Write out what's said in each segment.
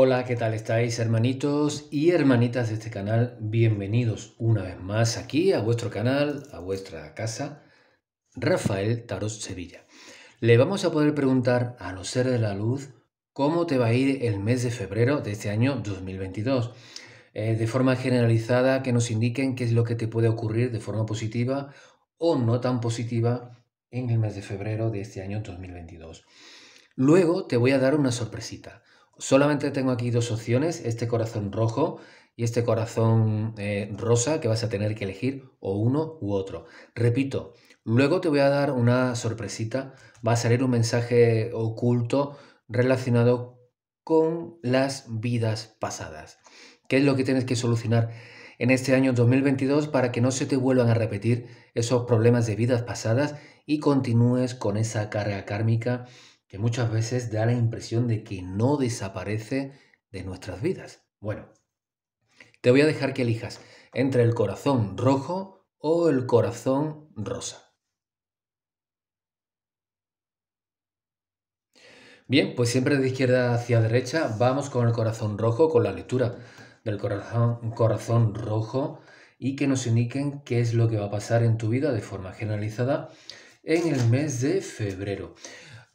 Hola, ¿qué tal estáis hermanitos y hermanitas de este canal? Bienvenidos una vez más aquí a vuestro canal, a vuestra casa, Rafael Taros Sevilla. Le vamos a poder preguntar a los seres de la luz cómo te va a ir el mes de febrero de este año 2022. Eh, de forma generalizada, que nos indiquen qué es lo que te puede ocurrir de forma positiva o no tan positiva en el mes de febrero de este año 2022. Luego te voy a dar una sorpresita solamente tengo aquí dos opciones, este corazón rojo y este corazón eh, rosa que vas a tener que elegir o uno u otro. Repito, luego te voy a dar una sorpresita, va a salir un mensaje oculto relacionado con las vidas pasadas. ¿Qué es lo que tienes que solucionar en este año 2022 para que no se te vuelvan a repetir esos problemas de vidas pasadas y continúes con esa carga kármica que muchas veces da la impresión de que no desaparece de nuestras vidas. Bueno, te voy a dejar que elijas entre el corazón rojo o el corazón rosa. Bien, pues siempre de izquierda hacia derecha vamos con el corazón rojo, con la lectura del corazón, corazón rojo y que nos indiquen qué es lo que va a pasar en tu vida de forma generalizada en el mes de febrero.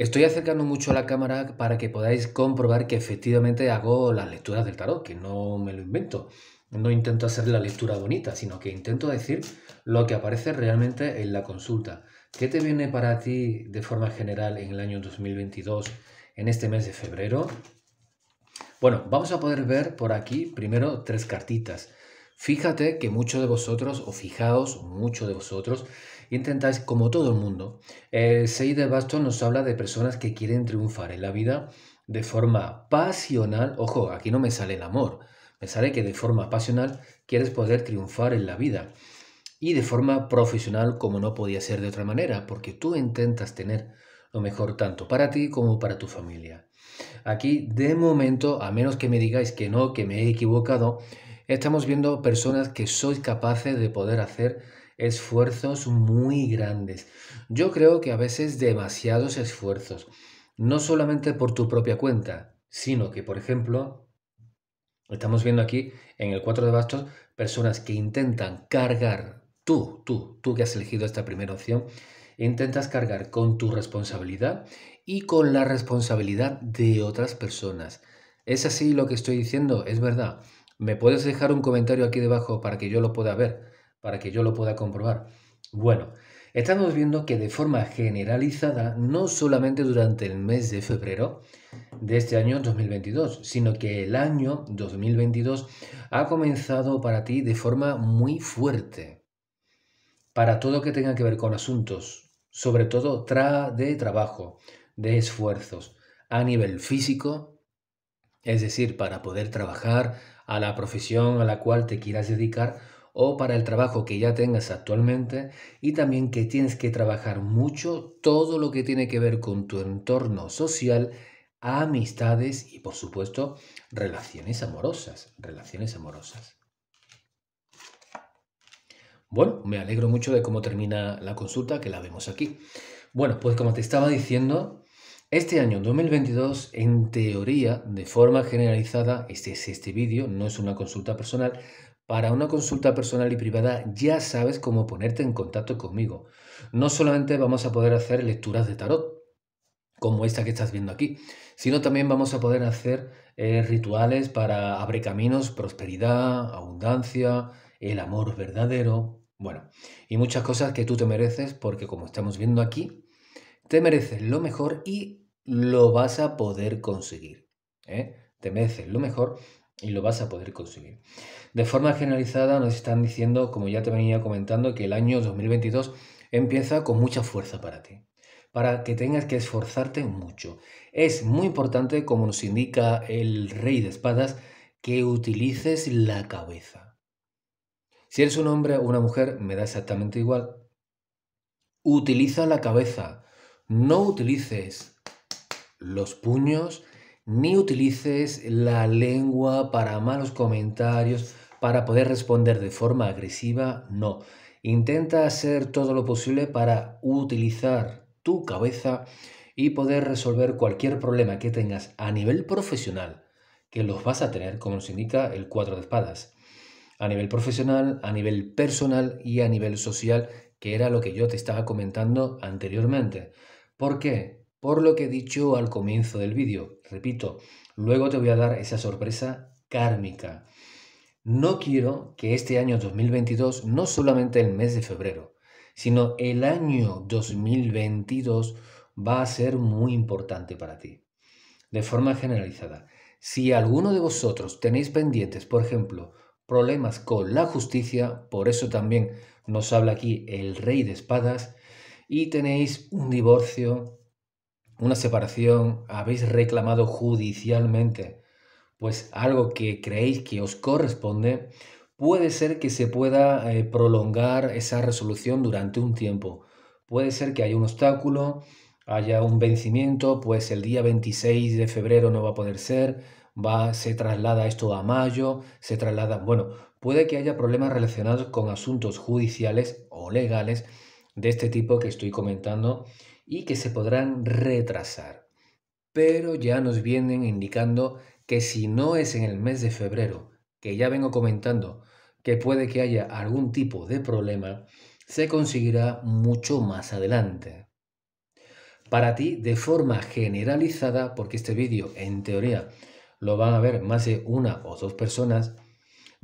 Estoy acercando mucho a la cámara para que podáis comprobar que efectivamente hago las lecturas del tarot, que no me lo invento. No intento hacer la lectura bonita, sino que intento decir lo que aparece realmente en la consulta. ¿Qué te viene para ti de forma general en el año 2022, en este mes de febrero? Bueno, vamos a poder ver por aquí primero tres cartitas. Fíjate que muchos de vosotros, o fijaos, muchos de vosotros, intentáis, como todo el mundo. El eh, 6 de bastos nos habla de personas que quieren triunfar en la vida de forma pasional. Ojo, aquí no me sale el amor, me sale que de forma pasional quieres poder triunfar en la vida y de forma profesional como no podía ser de otra manera, porque tú intentas tener lo mejor tanto para ti como para tu familia. Aquí, de momento, a menos que me digáis que no, que me he equivocado, estamos viendo personas que sois capaces de poder hacer esfuerzos muy grandes. Yo creo que a veces demasiados esfuerzos, no solamente por tu propia cuenta, sino que, por ejemplo, estamos viendo aquí en el 4 de bastos personas que intentan cargar, tú, tú, tú que has elegido esta primera opción, intentas cargar con tu responsabilidad y con la responsabilidad de otras personas. ¿Es así lo que estoy diciendo? Es verdad. ¿Me puedes dejar un comentario aquí debajo para que yo lo pueda ver? para que yo lo pueda comprobar. Bueno, estamos viendo que de forma generalizada, no solamente durante el mes de febrero de este año 2022, sino que el año 2022 ha comenzado para ti de forma muy fuerte. Para todo que tenga que ver con asuntos, sobre todo de trabajo, de esfuerzos, a nivel físico, es decir, para poder trabajar a la profesión a la cual te quieras dedicar, o para el trabajo que ya tengas actualmente y también que tienes que trabajar mucho todo lo que tiene que ver con tu entorno social, amistades y por supuesto relaciones amorosas, relaciones amorosas. Bueno, me alegro mucho de cómo termina la consulta que la vemos aquí. Bueno, pues como te estaba diciendo, este año 2022, en teoría, de forma generalizada, este es este vídeo, no es una consulta personal, para una consulta personal y privada ya sabes cómo ponerte en contacto conmigo. No solamente vamos a poder hacer lecturas de tarot, como esta que estás viendo aquí, sino también vamos a poder hacer eh, rituales para abrir caminos, prosperidad, abundancia, el amor verdadero, bueno, y muchas cosas que tú te mereces porque como estamos viendo aquí, te mereces lo mejor y lo vas a poder conseguir. ¿eh? Te mereces lo mejor y lo vas a poder conseguir. De forma generalizada nos están diciendo, como ya te venía comentando, que el año 2022 empieza con mucha fuerza para ti, para que tengas que esforzarte mucho. Es muy importante, como nos indica el rey de espadas, que utilices la cabeza. Si eres un hombre o una mujer, me da exactamente igual. Utiliza la cabeza. No utilices los puños, ni utilices la lengua para malos comentarios, para poder responder de forma agresiva, no. Intenta hacer todo lo posible para utilizar tu cabeza y poder resolver cualquier problema que tengas a nivel profesional, que los vas a tener, como nos indica el Cuatro de espadas, a nivel profesional, a nivel personal y a nivel social, que era lo que yo te estaba comentando anteriormente. ¿Por qué? por lo que he dicho al comienzo del vídeo. Repito, luego te voy a dar esa sorpresa kármica. No quiero que este año 2022, no solamente el mes de febrero, sino el año 2022 va a ser muy importante para ti. De forma generalizada, si alguno de vosotros tenéis pendientes, por ejemplo, problemas con la justicia, por eso también nos habla aquí el rey de espadas, y tenéis un divorcio, una separación, habéis reclamado judicialmente, pues algo que creéis que os corresponde, puede ser que se pueda eh, prolongar esa resolución durante un tiempo. Puede ser que haya un obstáculo, haya un vencimiento, pues el día 26 de febrero no va a poder ser, va, se traslada esto a mayo, se traslada, bueno, puede que haya problemas relacionados con asuntos judiciales o legales de este tipo que estoy comentando y que se podrán retrasar. Pero ya nos vienen indicando que si no es en el mes de febrero, que ya vengo comentando que puede que haya algún tipo de problema, se conseguirá mucho más adelante. Para ti, de forma generalizada, porque este vídeo en teoría lo van a ver más de una o dos personas,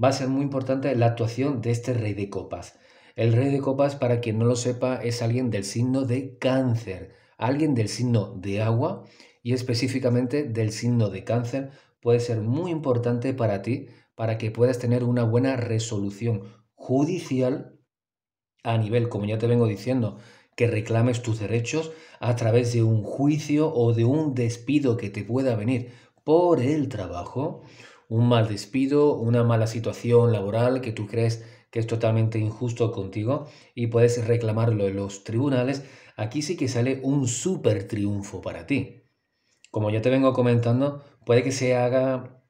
va a ser muy importante la actuación de este rey de copas. El rey de copas, para quien no lo sepa, es alguien del signo de cáncer, alguien del signo de agua y específicamente del signo de cáncer puede ser muy importante para ti para que puedas tener una buena resolución judicial a nivel, como ya te vengo diciendo, que reclames tus derechos a través de un juicio o de un despido que te pueda venir por el trabajo, un mal despido, una mala situación laboral que tú crees que es totalmente injusto contigo y puedes reclamarlo en los tribunales, aquí sí que sale un súper triunfo para ti. Como ya te vengo comentando, puede que se haga...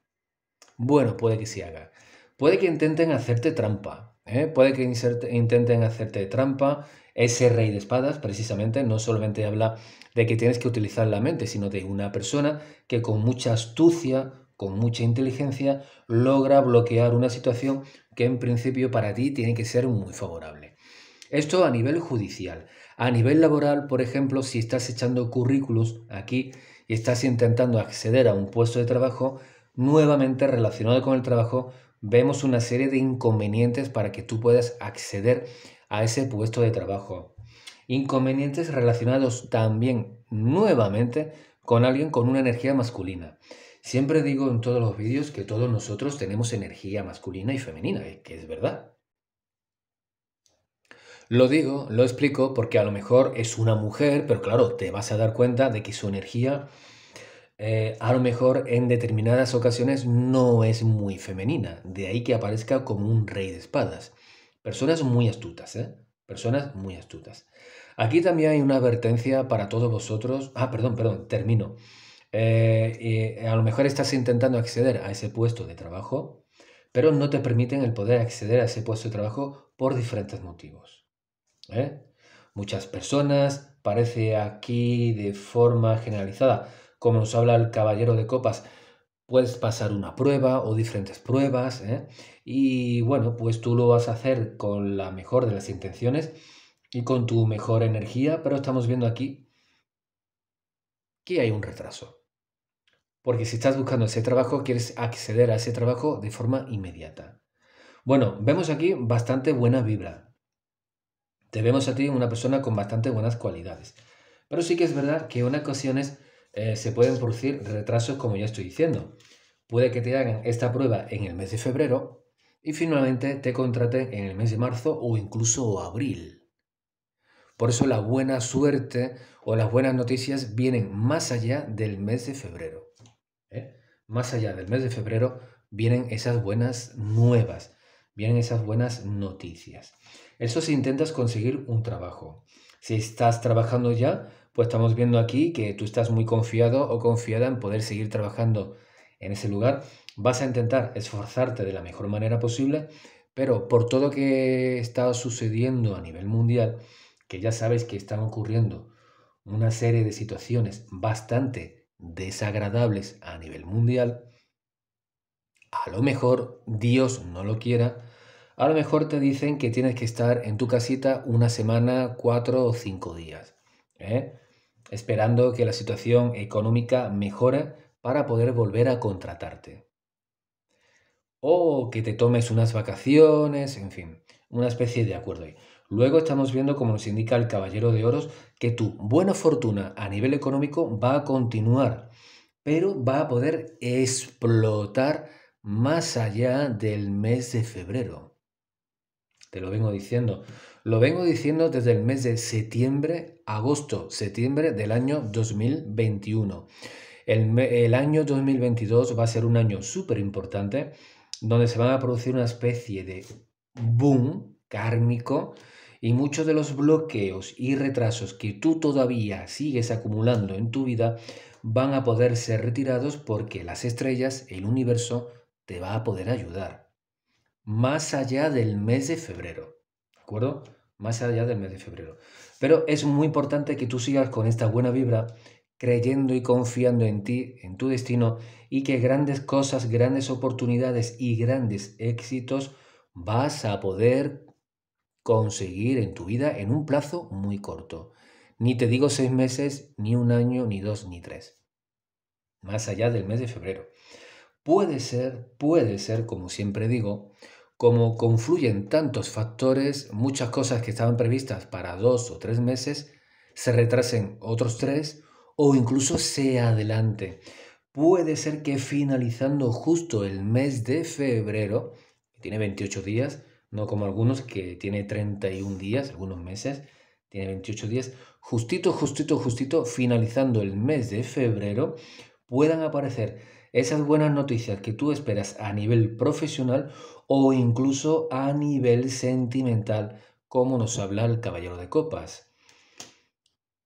Bueno, puede que se haga. Puede que intenten hacerte trampa. ¿eh? Puede que intenten hacerte trampa. Ese rey de espadas, precisamente, no solamente habla de que tienes que utilizar la mente, sino de una persona que con mucha astucia, con mucha inteligencia logra bloquear una situación que en principio para ti tiene que ser muy favorable. Esto a nivel judicial. A nivel laboral, por ejemplo, si estás echando currículos aquí y estás intentando acceder a un puesto de trabajo, nuevamente relacionado con el trabajo, vemos una serie de inconvenientes para que tú puedas acceder a ese puesto de trabajo. Inconvenientes relacionados también nuevamente con alguien con una energía masculina. Siempre digo en todos los vídeos que todos nosotros tenemos energía masculina y femenina, eh, que es verdad. Lo digo, lo explico, porque a lo mejor es una mujer, pero claro, te vas a dar cuenta de que su energía eh, a lo mejor en determinadas ocasiones no es muy femenina, de ahí que aparezca como un rey de espadas. Personas muy astutas, ¿eh? Personas muy astutas. Aquí también hay una advertencia para todos vosotros. Ah, perdón, perdón, termino. Eh, a lo mejor estás intentando acceder a ese puesto de trabajo, pero no te permiten el poder acceder a ese puesto de trabajo por diferentes motivos. ¿eh? Muchas personas, parece aquí de forma generalizada, como nos habla el caballero de copas, puedes pasar una prueba o diferentes pruebas, ¿eh? y bueno, pues tú lo vas a hacer con la mejor de las intenciones y con tu mejor energía, pero estamos viendo aquí que hay un retraso porque si estás buscando ese trabajo, quieres acceder a ese trabajo de forma inmediata. Bueno, vemos aquí bastante buena vibra. Te vemos a ti una persona con bastante buenas cualidades. Pero sí que es verdad que en ocasiones eh, se pueden producir retrasos, como ya estoy diciendo. Puede que te hagan esta prueba en el mes de febrero y finalmente te contraten en el mes de marzo o incluso abril. Por eso la buena suerte o las buenas noticias vienen más allá del mes de febrero más allá del mes de febrero, vienen esas buenas nuevas, vienen esas buenas noticias. Eso si intentas conseguir un trabajo. Si estás trabajando ya, pues estamos viendo aquí que tú estás muy confiado o confiada en poder seguir trabajando en ese lugar. Vas a intentar esforzarte de la mejor manera posible, pero por todo lo que está sucediendo a nivel mundial, que ya sabes que están ocurriendo una serie de situaciones bastante desagradables a nivel mundial, a lo mejor, Dios no lo quiera, a lo mejor te dicen que tienes que estar en tu casita una semana, cuatro o cinco días, ¿eh? esperando que la situación económica mejore para poder volver a contratarte. O que te tomes unas vacaciones, en fin, una especie de acuerdo ahí. Luego estamos viendo, como nos indica el Caballero de Oros, que tu buena fortuna a nivel económico va a continuar, pero va a poder explotar más allá del mes de febrero. Te lo vengo diciendo. Lo vengo diciendo desde el mes de septiembre, agosto, septiembre del año 2021. El, año 2022 va a ser un año súper importante donde se van a producir una especie de boom kármico y muchos de los bloqueos y retrasos que tú todavía sigues acumulando en tu vida van a poder ser retirados porque las estrellas, el universo, te va a poder ayudar. Más allá del mes de febrero. ¿De acuerdo? Más allá del mes de febrero. Pero es muy importante que tú sigas con esta buena vibra, creyendo y confiando en ti, en tu destino, y que grandes cosas, grandes oportunidades y grandes éxitos vas a poder conseguir en tu vida en un plazo muy corto. Ni te digo seis meses, ni un año, ni dos, ni tres. Más allá del mes de febrero. Puede ser, puede ser, como siempre digo, como confluyen tantos factores, muchas cosas que estaban previstas para dos o tres meses, se retrasen otros tres o incluso se adelante. Puede ser que finalizando justo el mes de febrero, que tiene 28 días, no como algunos que tiene 31 días, algunos meses, tiene 28 días. Justito, justito, justito, finalizando el mes de febrero, puedan aparecer esas buenas noticias que tú esperas a nivel profesional o incluso a nivel sentimental, como nos habla el Caballero de Copas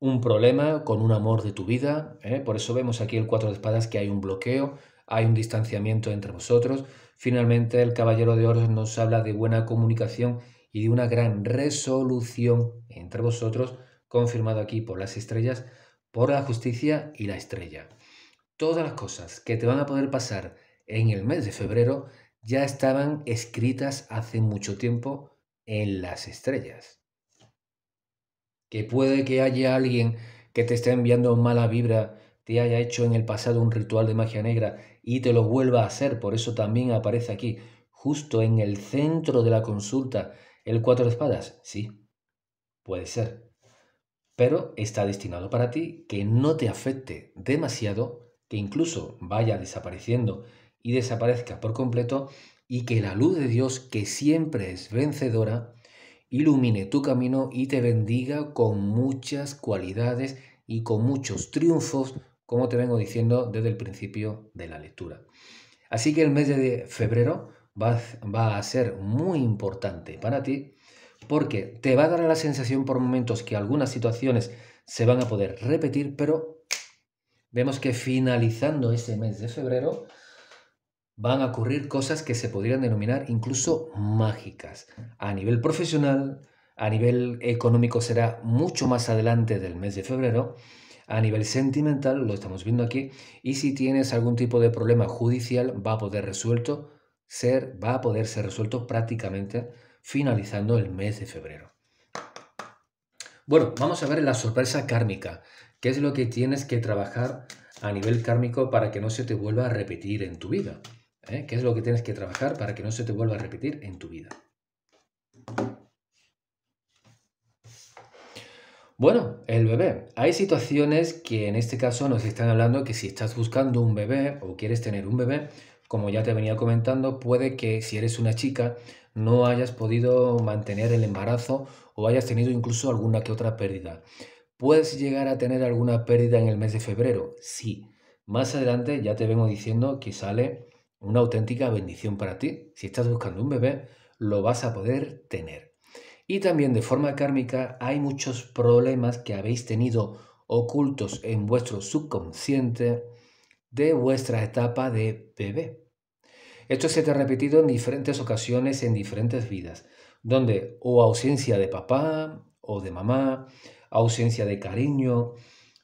un problema con un amor de tu vida. ¿eh? Por eso vemos aquí el cuatro de espadas que hay un bloqueo, hay un distanciamiento entre vosotros. Finalmente, el Caballero de Oros nos habla de buena comunicación y de una gran resolución entre vosotros, confirmado aquí por las estrellas, por la justicia y la estrella. Todas las cosas que te van a poder pasar en el mes de febrero ya estaban escritas hace mucho tiempo en las estrellas. Que puede que haya alguien que te esté enviando mala vibra te haya hecho en el pasado un ritual de magia negra y te lo vuelva a hacer, por eso también aparece aquí, justo en el centro de la consulta, el cuatro de espadas. Sí, puede ser. Pero está destinado para ti que no te afecte demasiado, que incluso vaya desapareciendo y desaparezca por completo, y que la luz de Dios, que siempre es vencedora, ilumine tu camino y te bendiga con muchas cualidades y con muchos triunfos como te vengo diciendo desde el principio de la lectura. Así que el mes de febrero va, a ser muy importante para ti porque te va a dar la sensación por momentos que algunas situaciones se van a poder repetir, pero vemos que finalizando ese mes de febrero van a ocurrir cosas que se podrían denominar incluso mágicas. A nivel profesional, a nivel económico será mucho más adelante del mes de febrero, a nivel sentimental, lo estamos viendo aquí, y si tienes algún tipo de problema judicial, va a poder resuelto ser, va a resuelto prácticamente finalizando el mes de febrero. Bueno, vamos a ver la sorpresa kármica. ¿Qué es lo que tienes que trabajar a nivel kármico para que no se te vuelva a repetir en tu vida? ¿Eh? ¿Qué es lo que tienes que trabajar para que no se te vuelva a repetir en tu vida? Bueno, el bebé. Hay situaciones que en este caso nos están hablando que si estás buscando un bebé o quieres tener un bebé, como ya te venía comentando, puede que si eres una chica no hayas podido mantener el embarazo o hayas tenido incluso alguna que otra pérdida. ¿Puedes llegar a tener alguna pérdida en el mes de febrero? Sí. Más adelante ya te vengo diciendo que sale una auténtica bendición para ti. Si estás buscando un bebé, lo vas a poder tener. Y también de forma kármica hay muchos problemas que habéis tenido ocultos en vuestro subconsciente de vuestra etapa de bebé. Esto se te ha repetido en diferentes ocasiones en diferentes vidas, donde o ausencia de papá o de mamá, ausencia de cariño,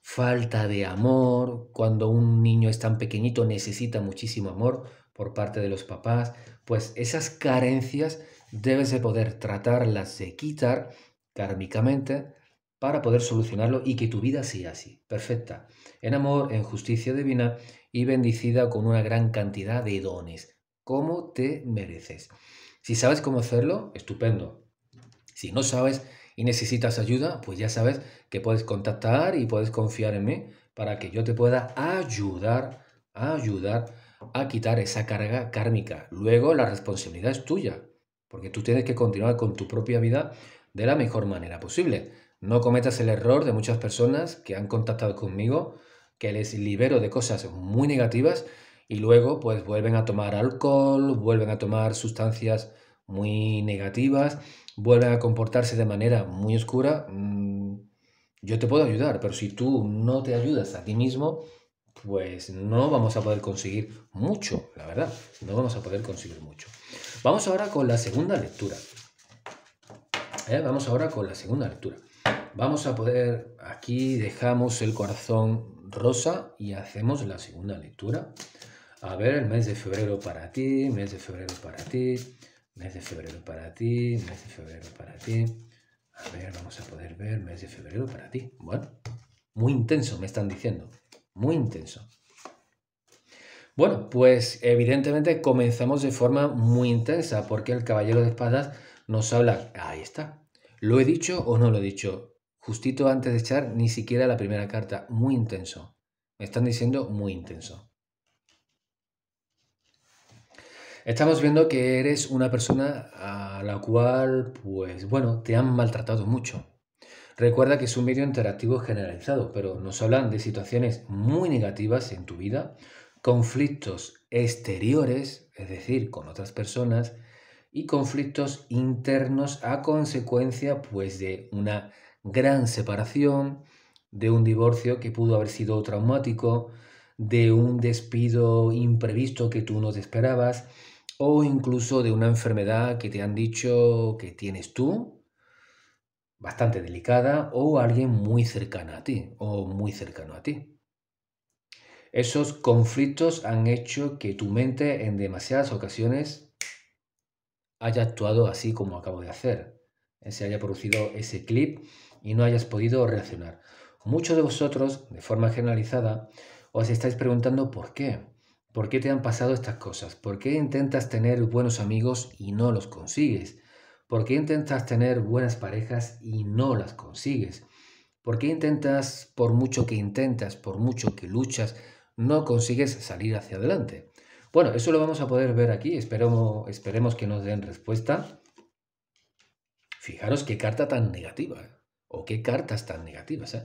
falta de amor, cuando un niño es tan pequeñito necesita muchísimo amor por parte de los papás, pues esas carencias debes de poder tratarlas de quitar kármicamente para poder solucionarlo y que tu vida sea así, perfecta, en amor, en justicia divina y bendicida con una gran cantidad de dones, como te mereces. Si sabes cómo hacerlo, estupendo. Si no sabes y necesitas ayuda, pues ya sabes que puedes contactar y puedes confiar en mí para que yo te pueda ayudar, ayudar a quitar esa carga kármica. Luego la responsabilidad es tuya porque tú tienes que continuar con tu propia vida de la mejor manera posible. No cometas el error de muchas personas que han contactado conmigo, que les libero de cosas muy negativas y luego pues vuelven a tomar alcohol, vuelven a tomar sustancias muy negativas, vuelven a comportarse de manera muy oscura. Mm, yo te puedo ayudar, pero si tú no te ayudas a ti mismo, pues no vamos a poder conseguir mucho, la verdad, no vamos a poder conseguir mucho. Vamos ahora con la segunda lectura. ¿Eh? Vamos ahora con la segunda lectura. Vamos a poder, aquí dejamos el corazón rosa y hacemos la segunda lectura. A ver, el mes de febrero para ti, mes de febrero para ti, mes de febrero para ti, mes de febrero para ti. A ver, vamos a poder ver mes de febrero para ti. Bueno, muy intenso, me están diciendo. Muy intenso. Bueno, pues evidentemente comenzamos de forma muy intensa porque el caballero de espadas nos habla, ahí está, ¿lo he dicho o no lo he dicho? Justito antes de echar ni siquiera la primera carta, muy intenso. Me están diciendo muy intenso. Estamos viendo que eres una persona a la cual, pues bueno, te han maltratado mucho. Recuerda que es un medio interactivo generalizado, pero nos hablan de situaciones muy negativas en tu vida, conflictos exteriores, es decir, con otras personas, y conflictos internos a consecuencia pues de una gran separación, de un divorcio que pudo haber sido traumático, de un despido imprevisto que tú no te esperabas o incluso de una enfermedad que te han dicho que tienes tú, bastante delicada, o alguien muy cercano a ti o muy cercano a ti. Esos conflictos han hecho que tu mente en demasiadas ocasiones haya actuado así como acabo de hacer. Eh, se haya producido ese clip y no hayas podido reaccionar. Muchos de vosotros, de forma generalizada, os estáis preguntando por qué. ¿Por qué te han pasado estas cosas? ¿Por qué intentas tener buenos amigos y no los consigues? ¿Por qué intentas tener buenas parejas y no las consigues? ¿Por qué intentas, por mucho que intentas, por mucho que luchas, no consigues salir hacia adelante. Bueno, eso lo vamos a poder ver aquí, esperemos, esperemos que nos den respuesta. Fijaros qué carta tan negativa, ¿eh? o qué cartas tan negativas, ¿eh?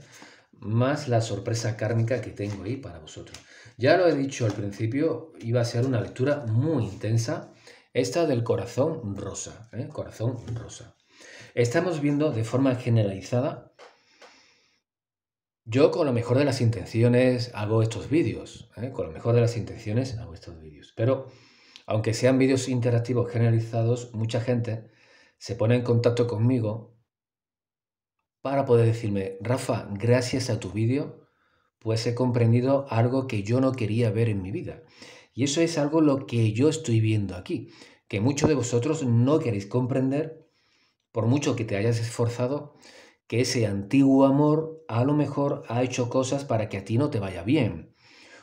más la sorpresa kármica que tengo ahí para vosotros. Ya lo he dicho al principio, iba a ser una lectura muy intensa, esta del corazón rosa, ¿eh? corazón rosa. Estamos viendo de forma generalizada yo con lo mejor de las intenciones hago estos vídeos, ¿eh? con lo mejor de las intenciones hago estos vídeos, pero aunque sean vídeos interactivos generalizados, mucha gente se pone en contacto conmigo para poder decirme, Rafa, gracias a tu vídeo, pues he comprendido algo que yo no quería ver en mi vida. Y eso es algo lo que yo estoy viendo aquí, que muchos de vosotros no queréis comprender, por mucho que te hayas esforzado, que ese antiguo amor a lo mejor ha hecho cosas para que a ti no te vaya bien,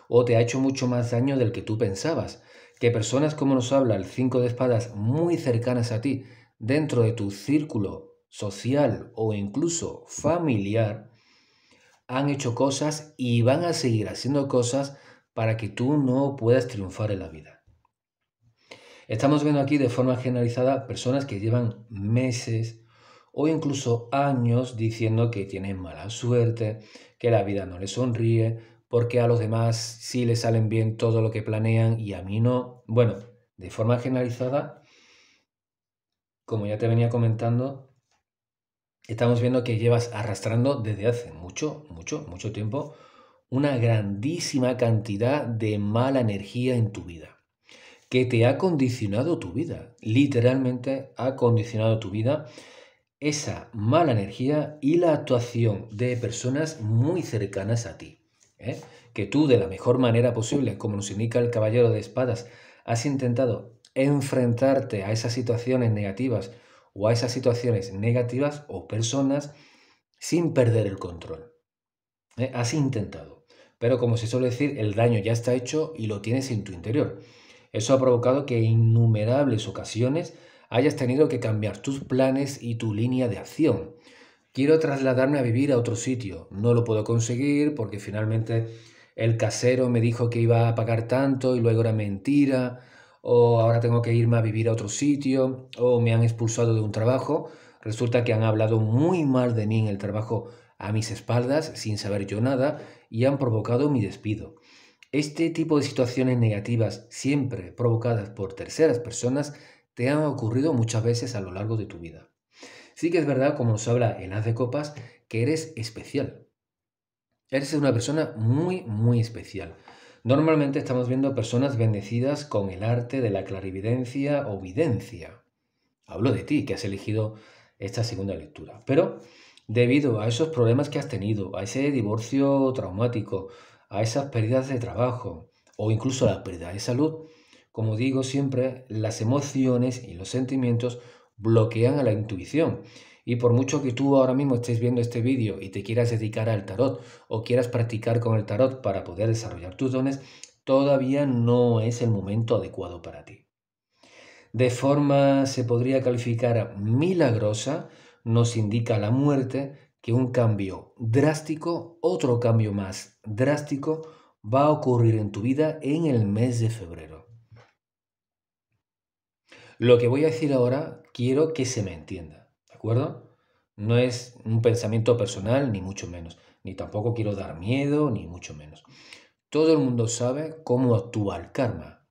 o te ha hecho mucho más daño del que tú pensabas, que personas como nos habla el 5 de espadas muy cercanas a ti, dentro de tu círculo social o incluso familiar, han hecho cosas y van a seguir haciendo cosas para que tú no puedas triunfar en la vida. Estamos viendo aquí de forma generalizada personas que llevan meses, o incluso años diciendo que tienen mala suerte, que la vida no les sonríe, porque a los demás sí les salen bien todo lo que planean y a mí no. Bueno, de forma generalizada, como ya te venía comentando, estamos viendo que llevas arrastrando desde hace mucho, mucho, mucho tiempo una grandísima cantidad de mala energía en tu vida, que te ha condicionado tu vida, literalmente ha condicionado tu vida esa mala energía y la actuación de personas muy cercanas a ti. ¿eh? Que tú de la mejor manera posible, como nos indica el Caballero de Espadas, has intentado enfrentarte a esas situaciones negativas o a esas situaciones negativas o personas sin perder el control. ¿eh? Has intentado. Pero como se suele decir, el daño ya está hecho y lo tienes en tu interior. Eso ha provocado que en innumerables ocasiones hayas tenido que cambiar tus planes y tu línea de acción. Quiero trasladarme a vivir a otro sitio. No lo puedo conseguir porque finalmente el casero me dijo que iba a pagar tanto y luego era mentira. O ahora tengo que irme a vivir a otro sitio. O me han expulsado de un trabajo. Resulta que han hablado muy mal de mí en el trabajo a mis espaldas sin saber yo nada y han provocado mi despido. Este tipo de situaciones negativas, siempre provocadas por terceras personas, te han ocurrido muchas veces a lo largo de tu vida. Sí que es verdad, como nos habla en Haz de Copas, que eres especial. Eres una persona muy, muy especial. Normalmente estamos viendo personas bendecidas con el arte de la clarividencia o videncia. Hablo de ti, que has elegido esta segunda lectura. Pero debido a esos problemas que has tenido, a ese divorcio traumático, a esas pérdidas de trabajo o incluso a la pérdida de salud, como digo siempre, las emociones y los sentimientos bloquean a la intuición. Y por mucho que tú ahora mismo estés viendo este vídeo y te quieras dedicar al tarot o quieras practicar con el tarot para poder desarrollar tus dones, todavía no es el momento adecuado para ti. De forma se podría calificar milagrosa, nos indica la muerte que un cambio drástico, otro cambio más drástico, va a ocurrir en tu vida en el mes de febrero. Lo que voy a decir ahora quiero que se me entienda, ¿de acuerdo? No es un pensamiento personal, ni mucho menos, ni tampoco quiero dar miedo, ni mucho menos. Todo el mundo sabe cómo actúa el karma.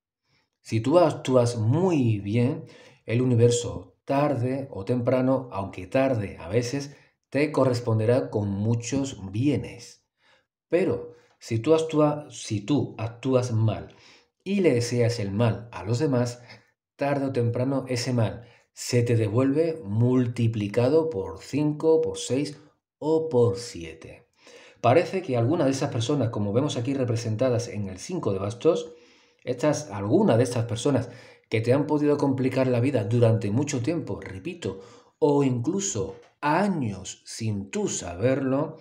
Si tú actúas muy bien, el universo tarde o temprano, aunque tarde a veces, te corresponderá con muchos bienes. Pero si tú, actúas, si tú actúas mal y le deseas el mal a los demás, tarde o temprano ese mal se te devuelve multiplicado por 5, por 6 o por 7. Parece que algunas de esas personas, como vemos aquí representadas en el 5 de bastos, estas, algunas de estas personas que te han podido complicar la vida durante mucho tiempo, repito, o incluso años sin tú saberlo,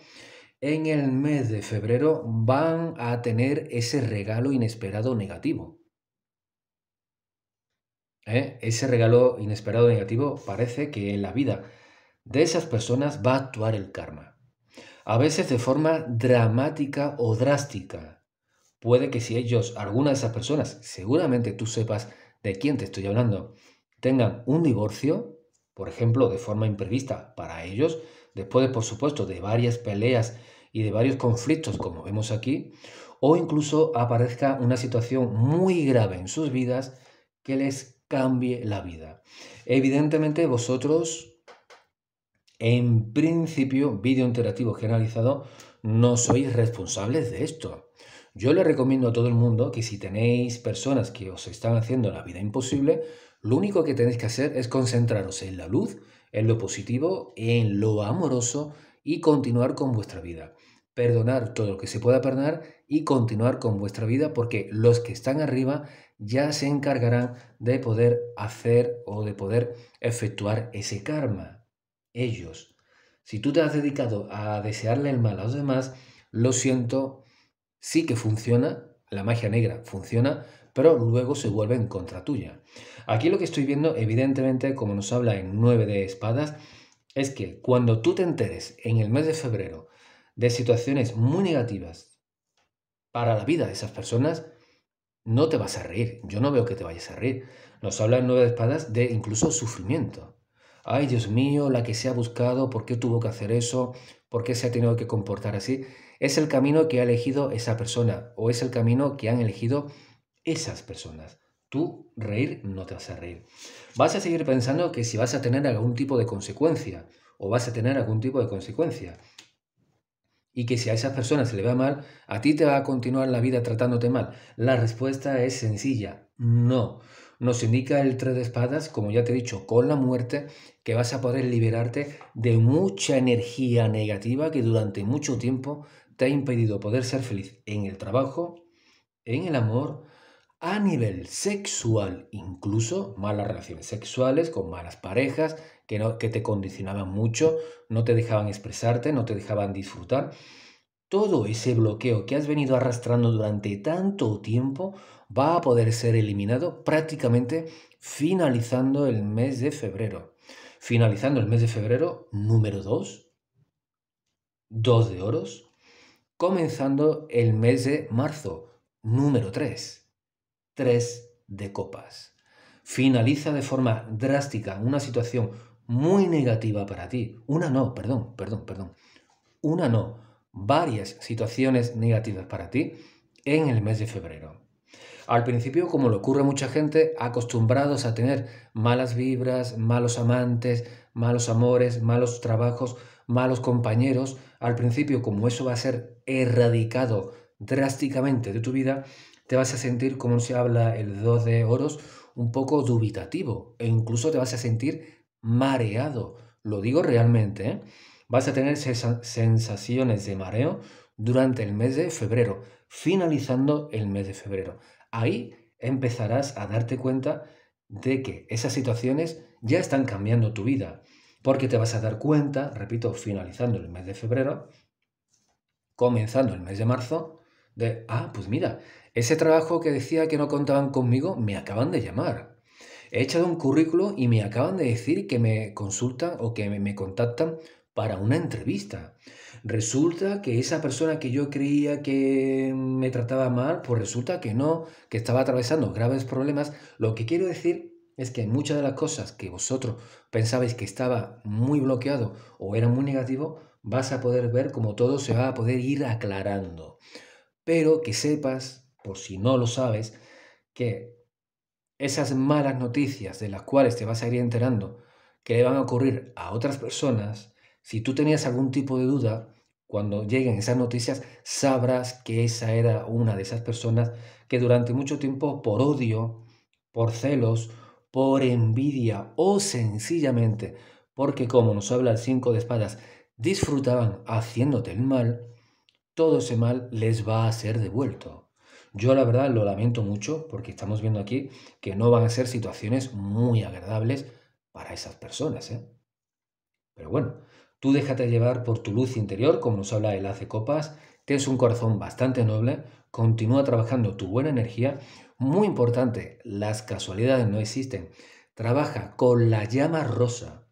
en el mes de febrero van a tener ese regalo inesperado negativo. ¿eh? ese regalo inesperado negativo parece que en la vida de esas personas va a actuar el karma. A veces de forma dramática o drástica. Puede que si ellos, alguna de esas personas, seguramente tú sepas de quién te estoy hablando, tengan un divorcio, por ejemplo, de forma imprevista para ellos, después, por supuesto, de varias peleas y de varios conflictos, como vemos aquí, o incluso aparezca una situación muy grave en sus vidas que les cambie la vida. Evidentemente vosotros, en principio, vídeo interactivo generalizado, no sois responsables de esto. Yo le recomiendo a todo el mundo que si tenéis personas que os están haciendo la vida imposible, lo único que tenéis que hacer es concentraros en la luz, en lo positivo, en lo amoroso y continuar con vuestra vida. Perdonar todo lo que se pueda perdonar y continuar con vuestra vida porque los que están arriba ya se encargarán de poder hacer o de poder efectuar ese karma. Ellos. Si tú te has dedicado a desearle el mal a los demás, lo siento, sí que funciona, la magia negra funciona, pero luego se vuelve en contra tuya. Aquí lo que estoy viendo, evidentemente, como nos habla en 9 de espadas, es que cuando tú te enteres en el mes de febrero de situaciones muy negativas para la vida de esas personas, no te vas a reír. Yo no veo que te vayas a reír. Nos hablan Nueve Espadas de incluso sufrimiento. Ay, Dios mío, la que se ha buscado, ¿por qué tuvo que hacer eso? ¿Por qué se ha tenido que comportar así? Es el camino que ha elegido esa persona o es el camino que han elegido esas personas. Tú reír no te vas a reír. Vas a seguir pensando que si vas a tener algún tipo de consecuencia o vas a tener algún tipo de consecuencia y que si a esas personas se le va mal, a ti te va a continuar la vida tratándote mal? La respuesta es sencilla, no. Nos indica el tres de espadas, como ya te he dicho, con la muerte, que vas a poder liberarte de mucha energía negativa que durante mucho tiempo te ha impedido poder ser feliz en el trabajo, en el amor, a nivel sexual incluso, malas relaciones sexuales con malas parejas que, que te condicionaban mucho, no te dejaban expresarte, no te dejaban disfrutar. Todo ese bloqueo que has venido arrastrando durante tanto tiempo va a poder ser eliminado prácticamente finalizando el mes de febrero. Finalizando el mes de febrero número 2, 2 de oros, comenzando el mes de marzo número 3. 3 de copas. Finaliza de forma drástica una situación muy negativa para ti. Una no, perdón, perdón, perdón. Una no, varias situaciones negativas para ti en el mes de febrero. Al principio, como le ocurre a mucha gente, acostumbrados a tener malas vibras, malos amantes, malos amores, malos trabajos, malos compañeros, al principio, como eso va a ser erradicado drásticamente de tu vida, te vas a sentir, como se habla el 2 de oros, un poco dubitativo e incluso te vas a sentir mareado. Lo digo realmente, ¿eh? Vas a tener sensaciones de mareo durante el mes de febrero, finalizando el mes de febrero. Ahí empezarás a darte cuenta de que esas situaciones ya están cambiando tu vida, porque te vas a dar cuenta, repito, finalizando el mes de febrero, comenzando el mes de marzo, de, ah, pues mira, ese trabajo que decía que no contaban conmigo, me acaban de llamar. He echado un currículo y me acaban de decir que me consultan o que me contactan para una entrevista. Resulta que esa persona que yo creía que me trataba mal, pues resulta que no, que estaba atravesando graves problemas. Lo que quiero decir es que muchas de las cosas que vosotros pensabais que estaba muy bloqueado o era muy negativo, vas a poder ver cómo todo se va a poder ir aclarando. Pero que sepas por si no lo sabes, que esas malas noticias de las cuales te vas a ir enterando que le van a ocurrir a otras personas, si tú tenías algún tipo de duda, cuando lleguen esas noticias sabrás que esa era una de esas personas que durante mucho tiempo por odio, por celos, por envidia o sencillamente porque como nos habla el cinco de espadas, disfrutaban haciéndote el mal, todo ese mal les va a ser devuelto. Yo la verdad lo lamento mucho porque estamos viendo aquí que no van a ser situaciones muy agradables para esas personas. ¿eh? Pero bueno, tú déjate llevar por tu luz interior, como nos habla el hace copas, tienes un corazón bastante noble, continúa trabajando tu buena energía. Muy importante, las casualidades no existen. Trabaja con la llama rosa.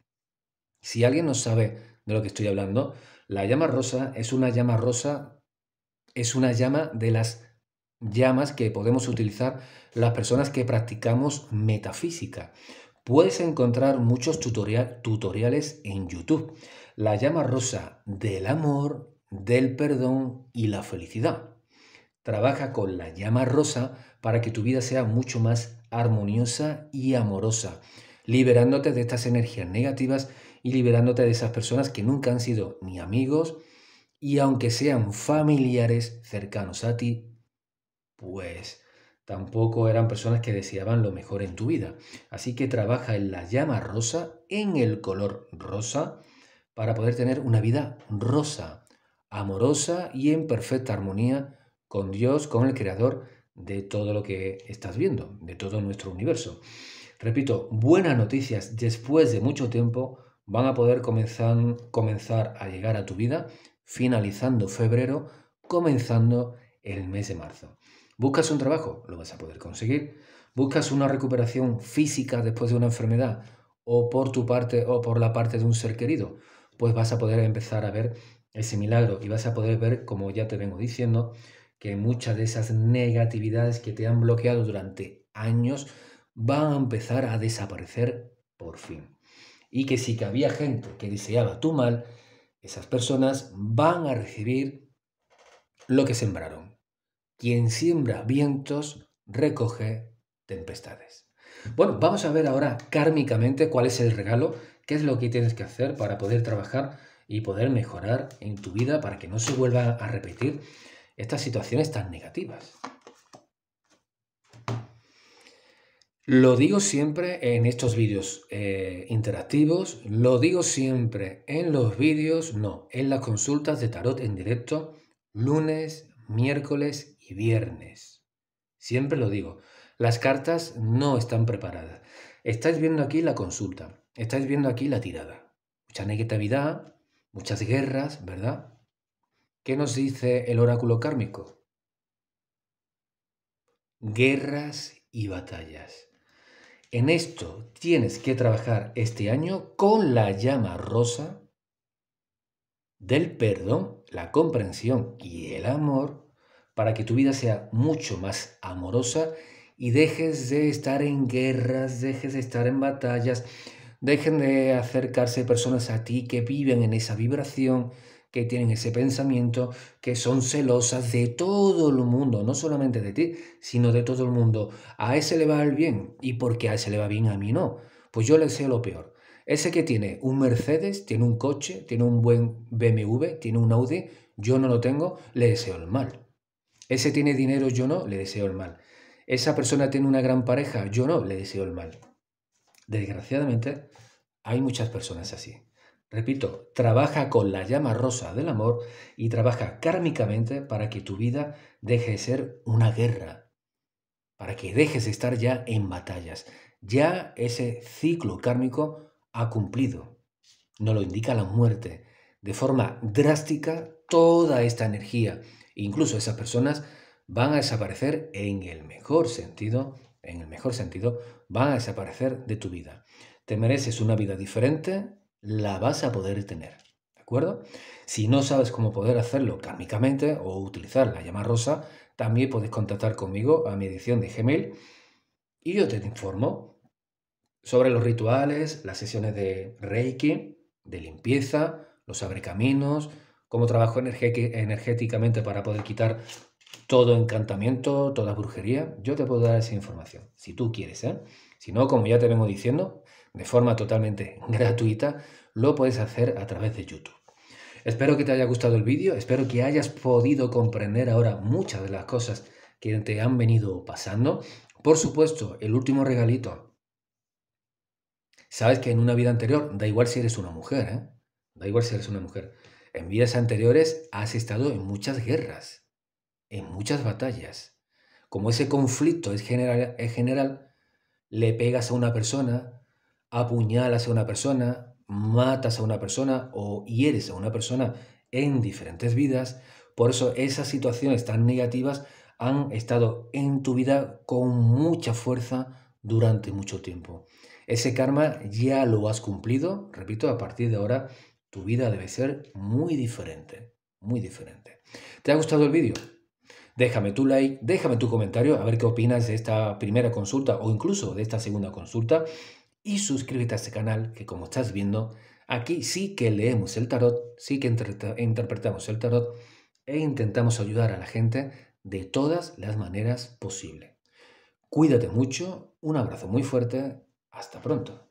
Si alguien no sabe de lo que estoy hablando, la llama rosa es una llama rosa, es una llama de las llamas que podemos utilizar las personas que practicamos metafísica. Puedes encontrar muchos tutoriales en YouTube. La llama rosa del amor, del perdón y la felicidad. Trabaja con la llama rosa para que tu vida sea mucho más armoniosa y amorosa, liberándote de estas energías negativas y liberándote de esas personas que nunca han sido ni amigos y aunque sean familiares cercanos a ti, pues tampoco eran personas que deseaban lo mejor en tu vida. Así que trabaja en la llama rosa, en el color rosa, para poder tener una vida rosa, amorosa y en perfecta armonía con Dios, con el Creador de todo lo que estás viendo, de todo nuestro universo. Repito, buenas noticias después de mucho tiempo van a poder comenzar, comenzar a llegar a tu vida finalizando febrero, comenzando el mes de marzo. Buscas un trabajo, lo vas a poder conseguir. Buscas una recuperación física después de una enfermedad o por tu parte o por la parte de un ser querido, pues vas a poder empezar a ver ese milagro y vas a poder ver, como ya te vengo diciendo, que muchas de esas negatividades que te han bloqueado durante años van a empezar a desaparecer por fin. Y que si que había gente que deseaba tu mal, esas personas van a recibir lo que sembraron. Quien siembra vientos recoge tempestades. Bueno, vamos a ver ahora kármicamente cuál es el regalo, qué es lo que tienes que hacer para poder trabajar y poder mejorar en tu vida para que no se vuelvan a repetir estas situaciones tan negativas. Lo digo siempre en estos vídeos eh, interactivos, lo digo siempre en los vídeos, no, en las consultas de tarot en directo, lunes, miércoles viernes. Siempre lo digo, las cartas no están preparadas. Estáis viendo aquí la consulta, estáis viendo aquí la tirada. Mucha negatividad, muchas guerras, ¿verdad? ¿Qué nos dice el oráculo kármico? Guerras y batallas. En esto tienes que trabajar este año con la llama rosa del perdón, la comprensión y el amor para que tu vida sea mucho más amorosa y dejes de estar en guerras, dejes de estar en batallas, dejen de acercarse personas a ti que viven en esa vibración, que tienen ese pensamiento, que son celosas de todo el mundo, no solamente de ti, sino de todo el mundo. A ese le va el bien, y porque a ese le va bien a mí no, pues yo le deseo lo peor. Ese que tiene un Mercedes, tiene un coche, tiene un buen BMW, tiene un Audi, yo no lo tengo, le deseo el mal. Ese tiene dinero, yo no, le deseo el mal. Esa persona tiene una gran pareja, yo no, le deseo el mal. Desgraciadamente, hay muchas personas así. Repito, trabaja con la llama rosa del amor y trabaja kármicamente para que tu vida deje de ser una guerra, para que dejes de estar ya en batallas. Ya ese ciclo kármico ha cumplido. No lo indica la muerte. De forma drástica, toda esta energía Incluso esas personas van a desaparecer en el mejor sentido, en el mejor sentido, van a desaparecer de tu vida. Te mereces una vida diferente, la vas a poder tener. ¿De acuerdo? Si no sabes cómo poder hacerlo kármicamente o utilizar la llama rosa, también puedes contactar conmigo a mi edición de Gmail y yo te informo sobre los rituales, las sesiones de Reiki, de limpieza, los abrecaminos, cómo trabajo energéticamente para poder quitar todo encantamiento, toda brujería, yo te puedo dar esa información, si tú quieres. ¿eh? Si no, como ya te vengo diciendo, de forma totalmente gratuita, lo puedes hacer a través de YouTube. Espero que te haya gustado el vídeo, espero que hayas podido comprender ahora muchas de las cosas que te han venido pasando. Por supuesto, el último regalito. Sabes que en una vida anterior, da igual si eres una mujer, ¿eh? Da igual si eres una mujer en vidas anteriores has estado en muchas guerras, en muchas batallas. Como ese conflicto es general, es general le pegas a una persona, apuñalas a una persona, matas a una persona o hieres a una persona en diferentes vidas. Por eso esas situaciones tan negativas han estado en tu vida con mucha fuerza durante mucho tiempo. Ese karma ya lo has cumplido, repito, a partir de ahora tu vida debe ser muy diferente, muy diferente. ¿Te ha gustado el vídeo? Déjame tu like, déjame tu comentario, a ver qué opinas de esta primera consulta o incluso de esta segunda consulta. Y suscríbete a este canal que como estás viendo, aquí sí que leemos el tarot, sí que interpretamos el tarot e intentamos ayudar a la gente de todas las maneras posible. Cuídate mucho, un abrazo muy fuerte, hasta pronto.